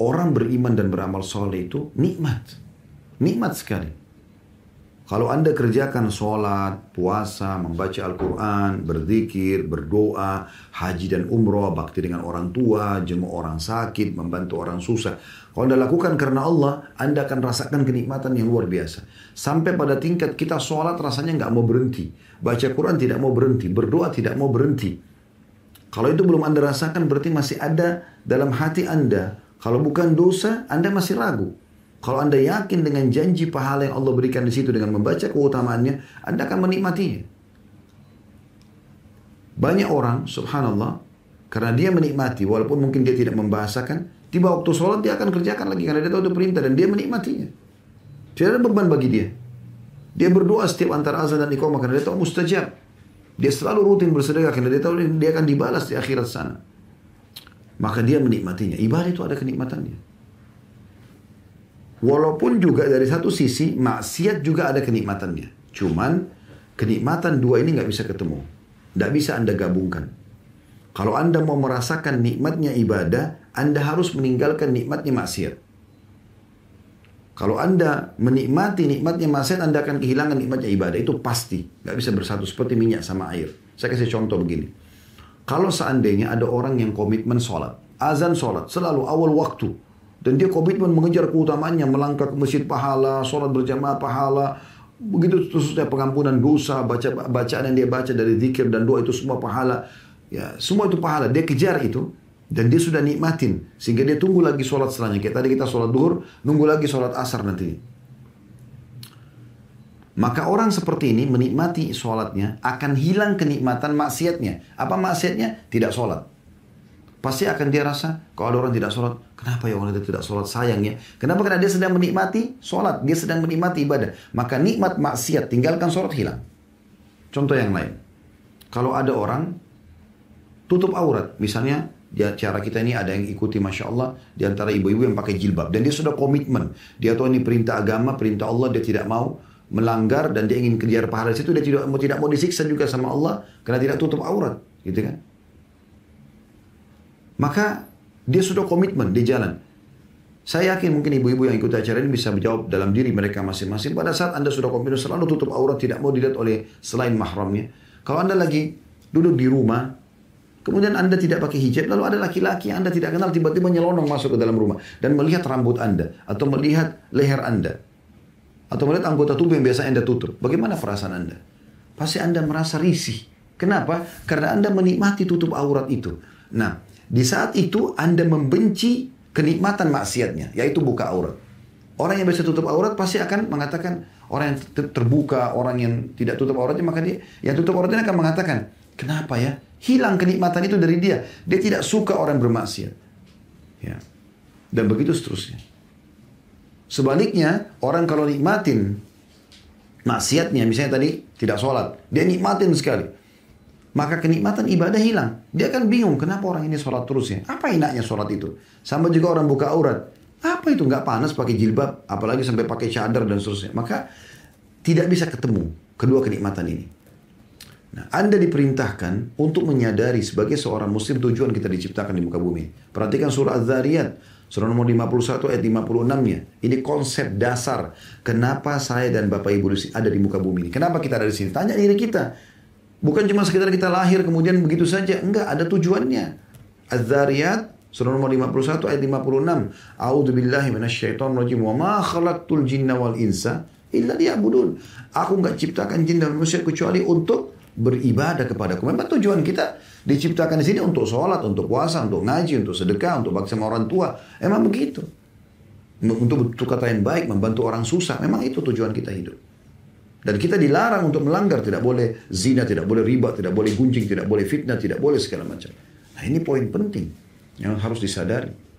orang beriman dan beramal soleh itu nikmat. Nikmat sekali. Kalau Anda kerjakan sholat, puasa, membaca Al-Quran, berzikir, berdoa, haji dan umroh, bakti dengan orang tua, jenguk orang sakit, membantu orang susah. Kalau Anda lakukan karena Allah, Anda akan rasakan kenikmatan yang luar biasa. Sampai pada tingkat kita sholat rasanya nggak mau berhenti. Baca Quran tidak mau berhenti. Berdoa tidak mau berhenti. Kalau itu belum Anda rasakan berarti masih ada dalam hati Anda kalau bukan dosa, Anda masih ragu. Kalau Anda yakin dengan janji pahala yang Allah berikan di situ dengan membaca keutamaannya, Anda akan menikmatinya. Banyak orang, subhanallah, karena dia menikmati, walaupun mungkin dia tidak membahasakan, tiba waktu sholat dia akan kerjakan lagi karena dia tahu itu perintah dan dia menikmatinya. Tidak ada beban bagi dia. Dia berdoa setiap antara azan dan iqamah karena dia tahu mustajab. Dia selalu rutin bersedekah karena dia tahu dia akan dibalas di akhirat sana maka dia menikmatinya. Ibadah itu ada kenikmatannya. Walaupun juga dari satu sisi maksiat juga ada kenikmatannya. Cuman kenikmatan dua ini nggak bisa ketemu. Nggak bisa Anda gabungkan. Kalau Anda mau merasakan nikmatnya ibadah, Anda harus meninggalkan nikmatnya maksiat. Kalau Anda menikmati nikmatnya maksiat, Anda akan kehilangan nikmatnya ibadah. Itu pasti. Nggak bisa bersatu seperti minyak sama air. Saya kasih contoh begini. Kalau seandainya ada orang yang komitmen sholat, azan sholat, selalu awal waktu, dan dia komitmen mengejar keutamanya melangkah ke masjid pahala, sholat berjamaah pahala, begitu khususnya pengampunan dosa, baca bacaan yang dia baca dari zikir dan doa itu semua pahala. Ya, semua itu pahala. Dia kejar itu dan dia sudah nikmatin sehingga dia tunggu lagi sholat selanjutnya. Kayak tadi kita sholat duhur, nunggu lagi sholat asar nanti. Maka orang seperti ini menikmati sholatnya akan hilang kenikmatan maksiatnya. Apa maksiatnya? Tidak sholat. Pasti akan dia rasa kalau ada orang tidak sholat, kenapa ya orang itu tidak sholat sayang ya? Kenapa? Karena dia sedang menikmati sholat, dia sedang menikmati ibadah. Maka nikmat maksiat tinggalkan sholat hilang. Contoh yang lain, kalau ada orang tutup aurat, misalnya di acara kita ini ada yang ikuti Masya Allah di antara ibu-ibu yang pakai jilbab dan dia sudah komitmen dia tahu ini perintah agama perintah Allah dia tidak mau melanggar dan dia ingin kejar pahala itu dia tidak mau tidak mau disiksa juga sama Allah karena tidak tutup aurat gitu kan maka dia sudah komitmen di jalan saya yakin mungkin ibu-ibu yang ikut acara ini bisa menjawab dalam diri mereka masing-masing pada saat anda sudah komitmen selalu tutup aurat tidak mau dilihat oleh selain mahramnya kalau anda lagi duduk di rumah Kemudian Anda tidak pakai hijab, lalu ada laki-laki yang Anda tidak kenal tiba-tiba nyelonong masuk ke dalam rumah dan melihat rambut Anda atau melihat leher Anda atau melihat anggota tubuh yang biasa Anda tutup, bagaimana perasaan Anda? Pasti Anda merasa risih. Kenapa? Karena Anda menikmati tutup aurat itu. Nah, di saat itu Anda membenci kenikmatan maksiatnya, yaitu buka aurat. Orang yang biasa tutup aurat pasti akan mengatakan orang yang terbuka, orang yang tidak tutup auratnya, maka dia yang tutup auratnya akan mengatakan, kenapa ya? Hilang kenikmatan itu dari dia. Dia tidak suka orang bermaksiat. Ya. Dan begitu seterusnya. Sebaliknya, orang kalau nikmatin maksiatnya, misalnya tadi tidak sholat, dia nikmatin sekali. Maka kenikmatan ibadah hilang. Dia akan bingung, kenapa orang ini sholat terus ya? Apa enaknya sholat itu? Sama juga orang buka aurat. Apa itu? Nggak panas pakai jilbab, apalagi sampai pakai cadar dan seterusnya. Maka tidak bisa ketemu kedua kenikmatan ini. Nah, Anda diperintahkan untuk menyadari sebagai seorang muslim tujuan kita diciptakan di muka bumi. Perhatikan surah Az-Zariyat. Surah nomor 51 ayat 56-nya. Ini konsep dasar kenapa saya dan Bapak Ibu ada di muka bumi ini. Kenapa kita ada di sini? Tanya diri kita. Bukan cuma sekedar kita lahir kemudian begitu saja. Enggak, ada tujuannya. Az-Zariyat Surah nomor 51 ayat 56. A'udzu billahi minasyaitonir rajim. Wa ma khalaqtul jinna wal insa illa liya'budun. Aku enggak ciptakan jin dan manusia kecuali untuk beribadah kepadaku. Memang tujuan kita diciptakan di sini untuk sholat, untuk puasa, untuk ngaji, untuk sedekah, untuk bakti sama orang tua. Emang begitu. Untuk kata yang baik, membantu orang susah. Memang itu tujuan kita hidup. Dan kita dilarang untuk melanggar. Tidak boleh zina, tidak boleh riba, tidak boleh gunjing, tidak boleh fitnah, tidak boleh segala macam. Nah ini poin penting yang harus disadari.